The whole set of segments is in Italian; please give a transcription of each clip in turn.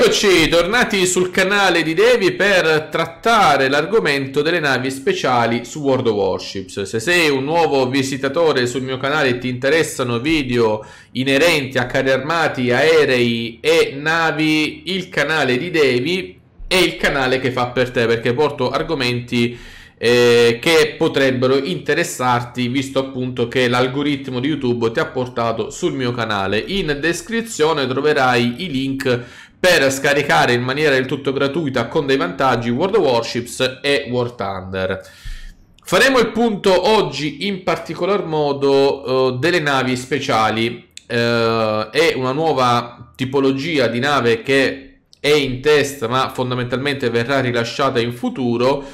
Eccoci, tornati sul canale di Devi per trattare l'argomento delle navi speciali su World of Warships. Se sei un nuovo visitatore sul mio canale e ti interessano video inerenti a carri armati, aerei e navi, il canale di Devi è il canale che fa per te perché porto argomenti eh, che potrebbero interessarti visto appunto che l'algoritmo di YouTube ti ha portato sul mio canale. In descrizione troverai i link per scaricare in maniera del tutto gratuita con dei vantaggi World of Warships e War Thunder. Faremo il punto oggi in particolar modo uh, delle navi speciali. Uh, eh, è una nuova tipologia di nave che è in test ma fondamentalmente verrà rilasciata in futuro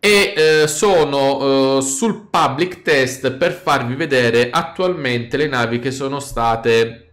e uh, sono sul public test per farvi vedere attualmente le navi che sono state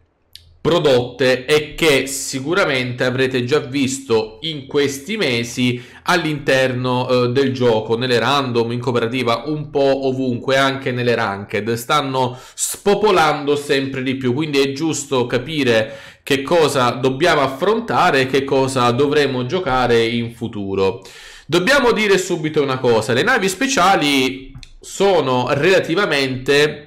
prodotte e che sicuramente avrete già visto in questi mesi all'interno eh, del gioco, nelle random, in cooperativa, un po' ovunque, anche nelle ranked, stanno spopolando sempre di più, quindi è giusto capire che cosa dobbiamo affrontare e che cosa dovremo giocare in futuro. Dobbiamo dire subito una cosa, le navi speciali sono relativamente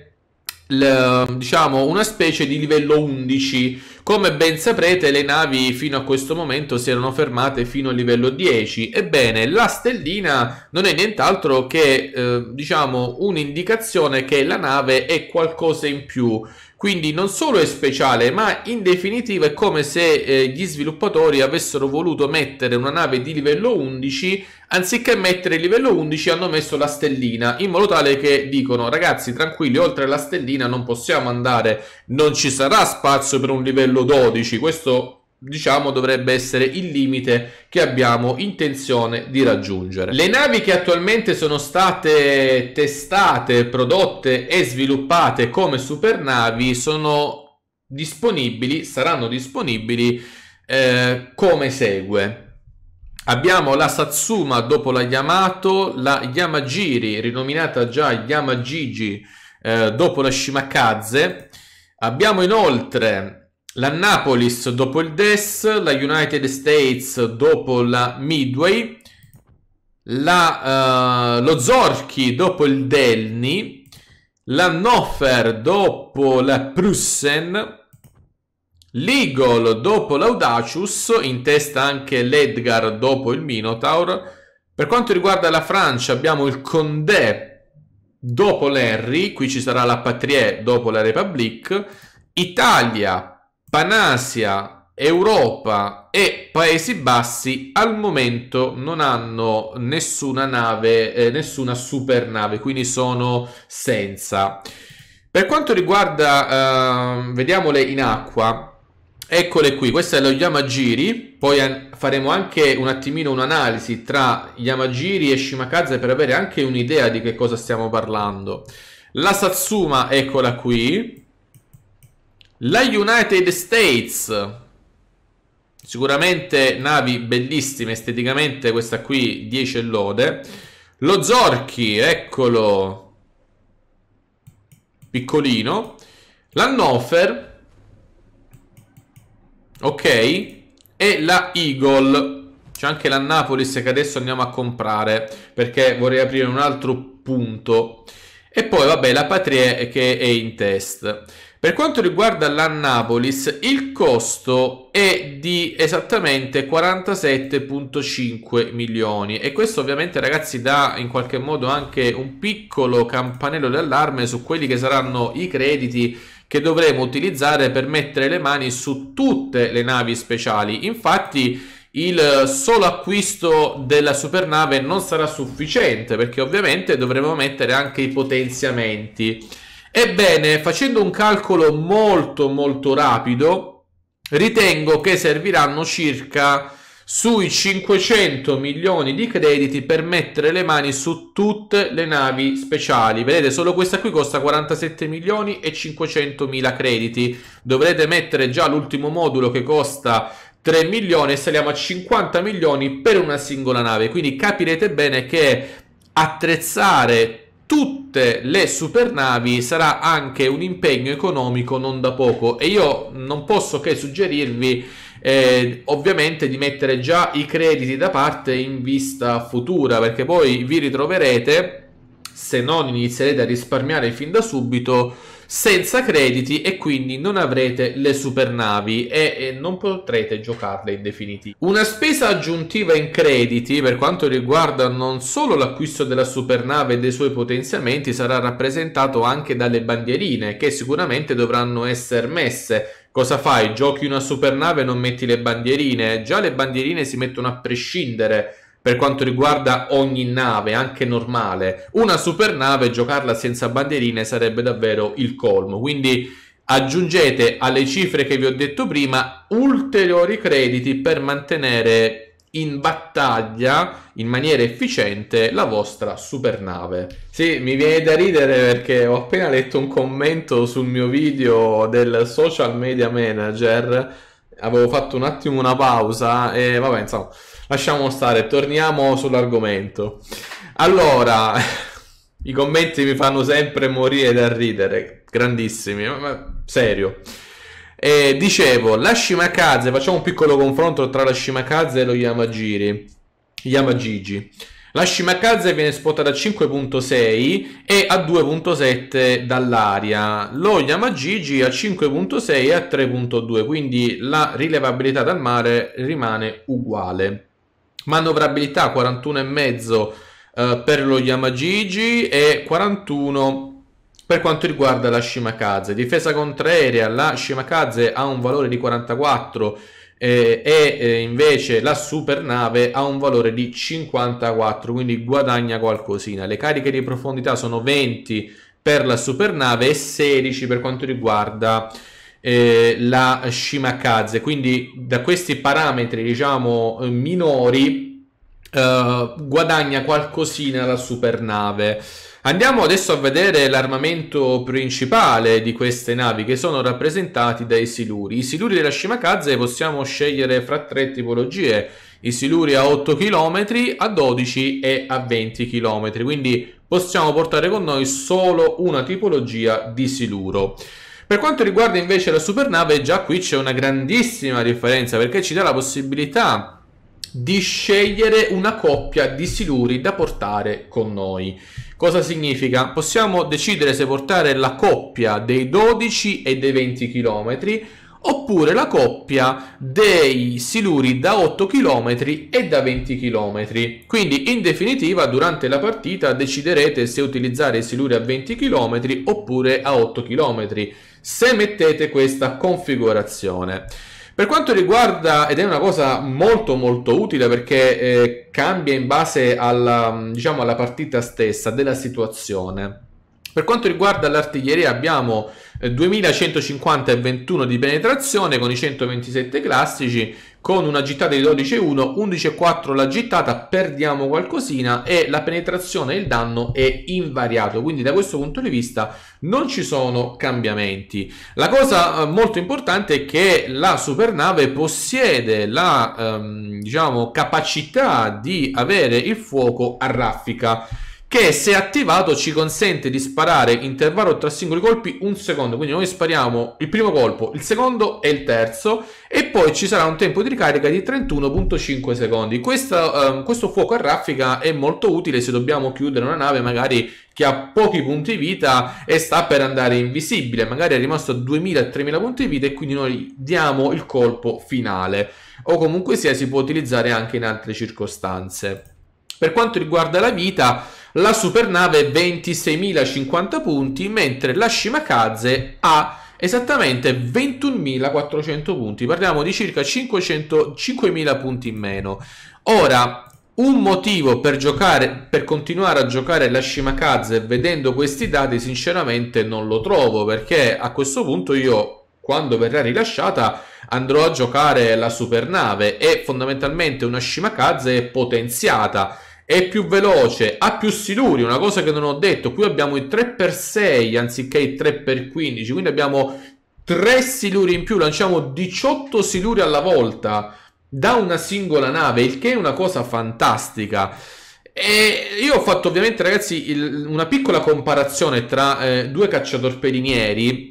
diciamo una specie di livello 11 come ben saprete le navi fino a questo momento si erano fermate fino al livello 10 ebbene la stellina non è nient'altro che eh, diciamo un'indicazione che la nave è qualcosa in più quindi non solo è speciale, ma in definitiva è come se eh, gli sviluppatori avessero voluto mettere una nave di livello 11, anziché mettere il livello 11 hanno messo la stellina, in modo tale che dicono ragazzi tranquilli, oltre la stellina non possiamo andare, non ci sarà spazio per un livello 12, questo diciamo dovrebbe essere il limite che abbiamo intenzione di raggiungere. Le navi che attualmente sono state testate, prodotte e sviluppate come supernavi sono disponibili, saranno disponibili eh, come segue. Abbiamo la Satsuma dopo la Yamato, la Yamagiri rinominata già Yamagigi eh, dopo la Shimakaze. Abbiamo inoltre la Napolis dopo il DES, la United States dopo la Midway, la, uh, lo Zorchi dopo il Delni, la Noffer dopo la Prussen, l'Eagle dopo l'Audacius, in testa anche l'Edgar dopo il Minotaur. Per quanto riguarda la Francia abbiamo il Condé dopo l'Henry, qui ci sarà la Patrie dopo la Republique, Italia Panasia, Europa e Paesi Bassi al momento non hanno nessuna nave, eh, nessuna supernave, quindi sono senza. Per quanto riguarda, eh, vediamole in acqua, eccole qui, questo è lo Yamagiri, poi an- faremo anche un attimino un'analisi tra Yamagiri e Shimakaze per avere anche un'idea di che cosa stiamo parlando. La Satsuma, eccola qui, la United States. Sicuramente navi bellissime esteticamente, questa qui 10 e lode. Lo Zorchi, eccolo. Piccolino. L'Hannover. Ok. E la Eagle. C'è anche la Napolis che adesso andiamo a comprare perché vorrei aprire un altro punto. E poi, vabbè, la Patrie che è in test. Per quanto riguarda l'Annapolis, il costo è di esattamente 47,5 milioni e questo ovviamente ragazzi dà in qualche modo anche un piccolo campanello d'allarme su quelli che saranno i crediti che dovremo utilizzare per mettere le mani su tutte le navi speciali. Infatti il eh, solo acquisto della supernave non sarà sufficiente perché ovviamente dovremo mettere anche i potenziamenti. Ebbene, facendo un calcolo molto molto rapido, ritengo che serviranno circa sui 500 milioni di crediti per mettere le mani su tutte le navi speciali. Vedete, solo questa qui costa 47 milioni e 500 mila crediti. Dovrete mettere già l'ultimo modulo che costa 3 milioni e saliamo a 50 milioni per una singola nave. Quindi capirete bene che attrezzare tutte le supernavi sarà anche un impegno economico non da poco e io non posso che suggerirvi eh, ovviamente di mettere già i crediti da parte in vista futura perché poi vi ritroverete se non inizierete a risparmiare fin da subito senza crediti e quindi non avrete le supernavi e, e non potrete giocarle in definitiva. Una spesa aggiuntiva in crediti per quanto riguarda non solo l'acquisto della supernave e dei suoi potenziamenti sarà rappresentato anche dalle bandierine che sicuramente dovranno essere messe Cosa fai? Giochi una supernave e non metti le bandierine? Già le bandierine si mettono a prescindere per quanto riguarda ogni nave, anche normale. Una supernave, giocarla senza bandierine sarebbe davvero il colmo. Quindi aggiungete alle cifre che vi ho detto prima ulteriori crediti per mantenere in battaglia in maniera efficiente la vostra supernave. Sì, mi viene da ridere perché ho appena letto un commento sul mio video del social media manager. Avevo fatto un attimo una pausa e vabbè, insomma lasciamo stare, torniamo sull'argomento. Allora, i commenti mi fanno sempre morire dal ridere, grandissimi, ma serio. E dicevo, la Shimakaze, facciamo un piccolo confronto tra la Shimakaze e lo Yamagiri, Yamagigi. La Shimakaze viene spotata a 5.6 e a 2.7 dall'aria, lo Yamagigi a 5.6 e a 3.2, quindi la rilevabilità dal mare rimane uguale. Manovrabilità 41,5 eh, per lo Yamagigi e 41 per quanto riguarda la Shimakaze. Difesa contraria, la Shimakaze ha un valore di 44 eh, e eh, invece la supernave ha un valore di 54, quindi guadagna qualcosina. Le cariche di profondità sono 20 per la supernave e 16 per quanto riguarda eh, la Shimakaze. Quindi da questi parametri, diciamo, eh, minori, eh, guadagna qualcosina la supernave. Andiamo adesso a vedere l'armamento principale di queste navi che sono rappresentati dai siluri. I siluri della Shimakaze possiamo scegliere fra tre tipologie. I siluri a 8 km, a 12 e a 20 km, quindi possiamo portare con noi solo una tipologia di siluro. Per quanto riguarda invece la supernave, già qui c'è una grandissima differenza perché ci dà la possibilità di scegliere una coppia di siluri da portare con noi. Cosa significa? Possiamo decidere se portare la coppia dei 12 e dei 20 km oppure la coppia dei siluri da 8 km e da 20 km. Quindi in definitiva durante la partita deciderete se utilizzare i siluri a 20 km oppure a 8 km se mettete questa configurazione. Per quanto riguarda, ed è una cosa molto molto utile perché eh, cambia in base alla, diciamo, alla partita stessa, della situazione. Per quanto riguarda l'artiglieria abbiamo 2150 eh, e 21 di penetrazione con i 127 classici, con una gittata di 12,1, 11,4 la gittata, perdiamo qualcosina e la penetrazione e il danno è invariato, quindi da questo punto di vista non ci sono cambiamenti. La cosa eh, molto importante è che la supernave possiede la ehm, diciamo, capacità di avere il fuoco a raffica che se attivato ci consente di sparare intervallo tra singoli colpi un secondo, quindi noi spariamo il primo colpo, il secondo e il terzo e poi ci sarà un tempo di ricarica di 31.5 secondi. Questa, uh, questo fuoco a raffica è molto utile se dobbiamo chiudere una nave magari che ha pochi punti vita e sta per andare invisibile, magari è rimasto a 2000-3000 punti vita e quindi noi diamo il colpo finale o comunque sia si può utilizzare anche in altre circostanze. Per quanto riguarda la vita, la supernave 26.050 punti, mentre la Shimakaze ha esattamente 21.400 punti, parliamo di circa 500, 5.000 punti in meno. Ora, un motivo per, giocare, per continuare a giocare la Shimakaze vedendo questi dati sinceramente non lo trovo, perché a questo punto io quando verrà rilasciata andrò a giocare la supernave e fondamentalmente una Shimakaze potenziata è più veloce, ha più siluri, una cosa che non ho detto, qui abbiamo i 3x6 anziché i 3x15, quindi abbiamo 3 siluri in più, lanciamo 18 siluri alla volta da una singola nave, il che è una cosa fantastica. E io ho fatto ovviamente ragazzi il, una piccola comparazione tra eh, due cacciatorpedinieri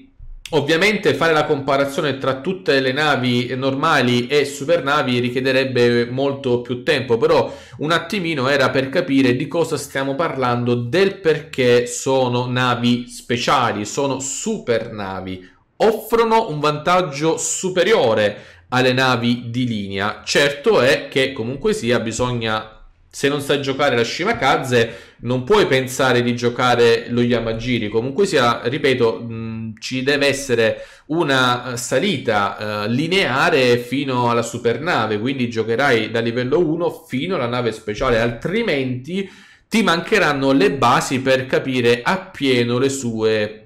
Ovviamente fare la comparazione tra tutte le navi normali e supernavi richiederebbe molto più tempo, però un attimino era per capire di cosa stiamo parlando, del perché sono navi speciali, sono supernavi, offrono un vantaggio superiore alle navi di linea. Certo è che comunque sia bisogna se non sai giocare la Shimakaze non puoi pensare di giocare lo Yamagiri, comunque sia, ripeto, ci deve essere una eh, salita uh, lineare fino alla supernave, quindi giocherai da livello 1 fino alla nave speciale, altrimenti ti mancheranno le basi per capire appieno le sue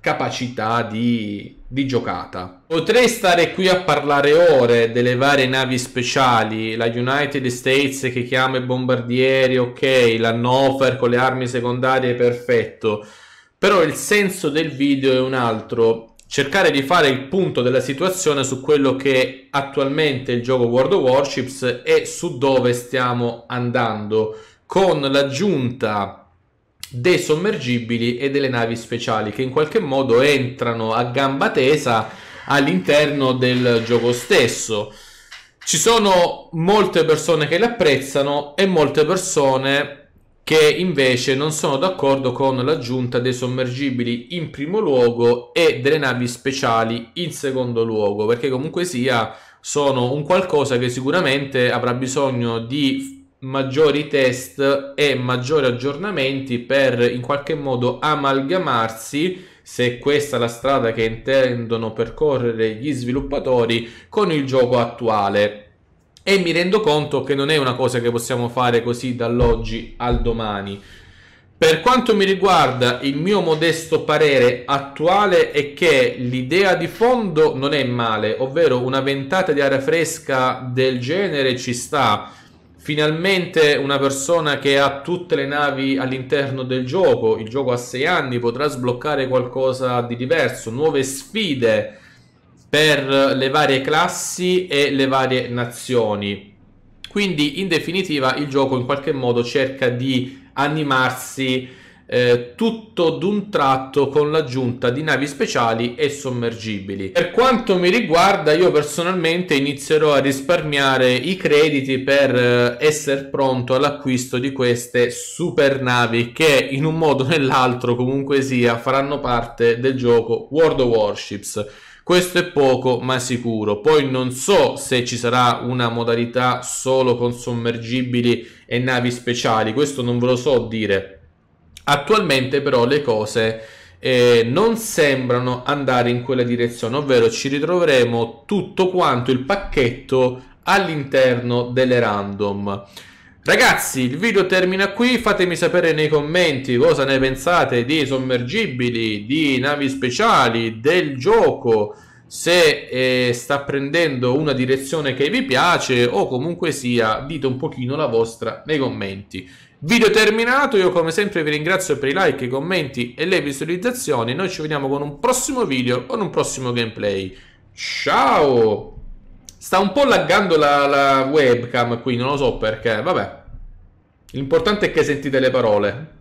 capacità di, di, giocata. Potrei stare qui a parlare ore delle varie navi speciali, la United States che chiama i bombardieri, ok, la Nofer con le armi secondarie, perfetto. Però il senso del video è un altro, cercare di fare il punto della situazione su quello che attualmente è il gioco World of Warships e su dove stiamo andando con l'aggiunta dei sommergibili e delle navi speciali che in qualche modo entrano a gamba tesa all'interno del gioco stesso. Ci sono molte persone che l'apprezzano e molte persone che invece non sono d'accordo con l'aggiunta dei sommergibili in primo luogo e delle navi speciali in secondo luogo, perché comunque sia sono un qualcosa che sicuramente avrà bisogno di maggiori test e maggiori aggiornamenti per in qualche modo amalgamarsi se questa è la strada che intendono percorrere gli sviluppatori con il gioco attuale e mi rendo conto che non è una cosa che possiamo fare così dall'oggi al domani. Per quanto mi riguarda, il mio modesto parere attuale è che l'idea di fondo non è male, ovvero una ventata di aria fresca del genere ci sta. Finalmente una persona che ha tutte le navi all'interno del gioco, il gioco a 6 anni, potrà sbloccare qualcosa di diverso, nuove sfide per le varie classi e le varie nazioni. Quindi in definitiva il gioco in qualche modo cerca di animarsi eh, tutto d'un tratto con l'aggiunta di navi speciali e sommergibili. Per quanto mi riguarda io personalmente inizierò a risparmiare i crediti per eh, essere pronto all'acquisto di queste super navi che in un modo o nell'altro comunque sia faranno parte del gioco World of Warships questo è poco ma sicuro. Poi non so se ci sarà una modalità solo con sommergibili e navi speciali, questo non ve lo so dire. Attualmente però le cose eh, non sembrano andare in quella direzione, ovvero ci ritroveremo tutto quanto il pacchetto all'interno delle random. Ragazzi, il video termina qui, fatemi sapere nei commenti cosa ne pensate di sommergibili, di navi speciali, del gioco, se eh, sta prendendo una direzione che vi piace o comunque sia, dite un pochino la vostra nei commenti. Video terminato, io come sempre vi ringrazio per i like, i commenti e le visualizzazioni, noi ci vediamo con un prossimo video, con un prossimo gameplay. Ciao! Sta un po' laggando la, la webcam qui, non lo so perché, vabbè. L'importante è che sentite le parole.